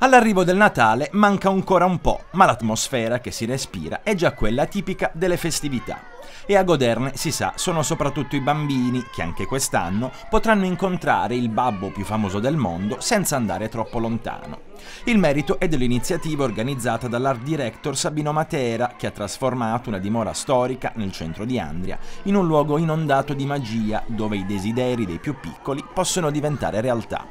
All'arrivo del Natale manca ancora un po', ma l'atmosfera che si respira è già quella tipica delle festività. E a goderne, si sa, sono soprattutto i bambini che anche quest'anno potranno incontrare il babbo più famoso del mondo senza andare troppo lontano. Il merito è dell'iniziativa organizzata dall'art director Sabino Matera, che ha trasformato una dimora storica nel centro di Andria in un luogo inondato di magia dove i desideri dei più piccoli possono diventare realtà.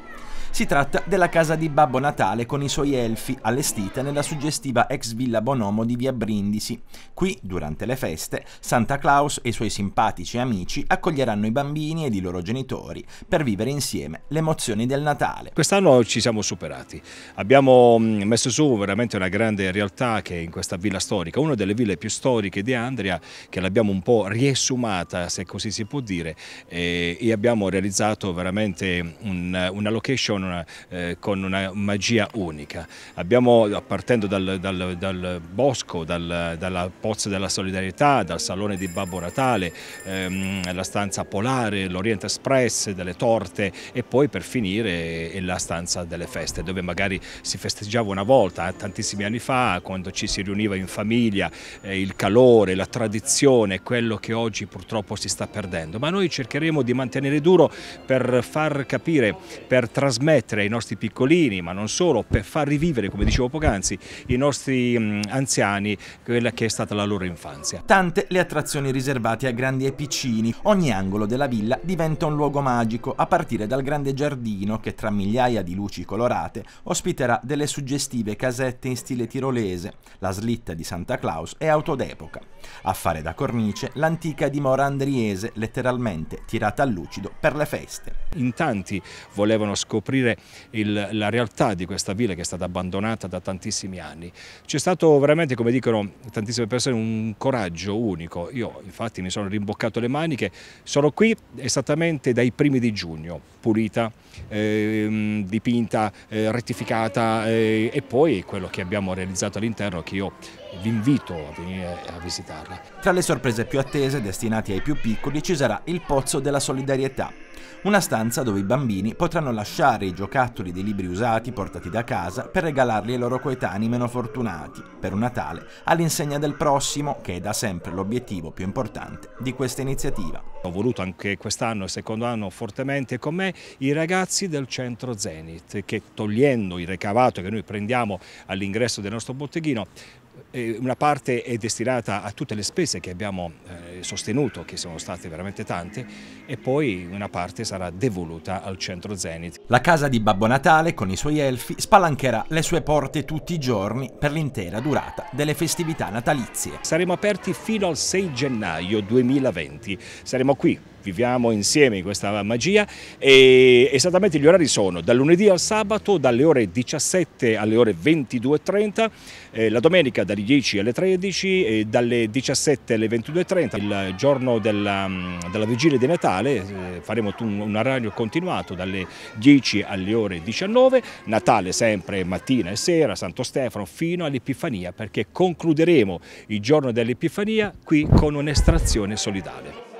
Si tratta della casa di Babbo Natale con i suoi elfi, allestita nella suggestiva ex villa Bonomo di via Brindisi. Qui, durante le feste, Santa Claus e i suoi simpatici amici accoglieranno i bambini ed i loro genitori per vivere insieme le emozioni del Natale. Quest'anno ci siamo superati. Abbiamo mm, messo su veramente una grande realtà che è in questa villa storica, una delle ville più storiche di Andria, che l'abbiamo un po' riesumata, se così si può dire, eh, e abbiamo realizzato veramente un, una location una, eh, con una magia unica. Abbiamo, partendo dal, dal, dal bosco, dal, dalla Pozza della Solidarietà, dal Salone di Babbo Natale, ehm, la stanza polare, l'Orient Express, delle torte e poi per finire eh, la stanza delle feste, dove magari si festeggiava una volta, eh, tantissimi anni fa, quando ci si riuniva in famiglia, eh, il calore, la tradizione, quello che oggi purtroppo si sta perdendo. Ma noi cercheremo di mantenere duro per far capire, per trasmettere trasmettere ai nostri piccolini, ma non solo, per far rivivere, come dicevo poc'anzi, i nostri mm, anziani quella che è stata la loro infanzia. Tante le attrazioni riservate a grandi e piccini. Ogni angolo della villa diventa un luogo magico, a partire dal grande giardino che tra migliaia di luci colorate ospiterà delle suggestive casette in stile tirolese, la slitta di Santa Claus e auto d'epoca. A fare da cornice l'antica dimora andriese, letteralmente tirata al lucido per le feste. In tanti volevano scoprire il, la realtà di questa villa che è stata abbandonata da tantissimi anni. C'è stato veramente, come dicono tantissime persone, un coraggio unico. Io infatti mi sono rimboccato le maniche, sono qui esattamente dai primi di giugno, pulita, eh, dipinta, eh, rettificata eh, e poi quello che abbiamo realizzato all'interno che io vi invito a venire a visitarla. Tra le sorprese più attese destinate ai più piccoli ci sarà il Pozzo della Solidarietà, una stanza dove i bambini potranno lasciare i giocattoli dei libri usati portati da casa per regalarli ai loro coetanei meno fortunati, per un Natale all'insegna del prossimo, che è da sempre l'obiettivo più importante di questa iniziativa. Ho voluto anche quest'anno e secondo anno fortemente con me i ragazzi del centro Zenit che togliendo il recavato che noi prendiamo all'ingresso del nostro botteghino eh, una parte è destinata a tutte le spese che abbiamo eh, sostenuto, che sono state veramente tante, e poi una parte sarà devoluta al centro Zenit. La casa di Babbo Natale, con i suoi elfi, spalancherà le sue porte tutti i giorni per l'intera durata delle festività natalizie. Saremo aperti fino al 6 gennaio 2020. Saremo qui viviamo insieme questa magia e esattamente gli orari sono dal lunedì al sabato dalle ore 17 alle ore 22.30, eh, la domenica dalle 10 alle 13 e dalle 17 alle 22.30. Il giorno della, mm, della vigilia di Natale eh, faremo un, un orario continuato dalle 10 alle ore 19, Natale sempre mattina e sera, Santo Stefano fino all'Epifania perché concluderemo il giorno dell'Epifania qui con un'estrazione solidale.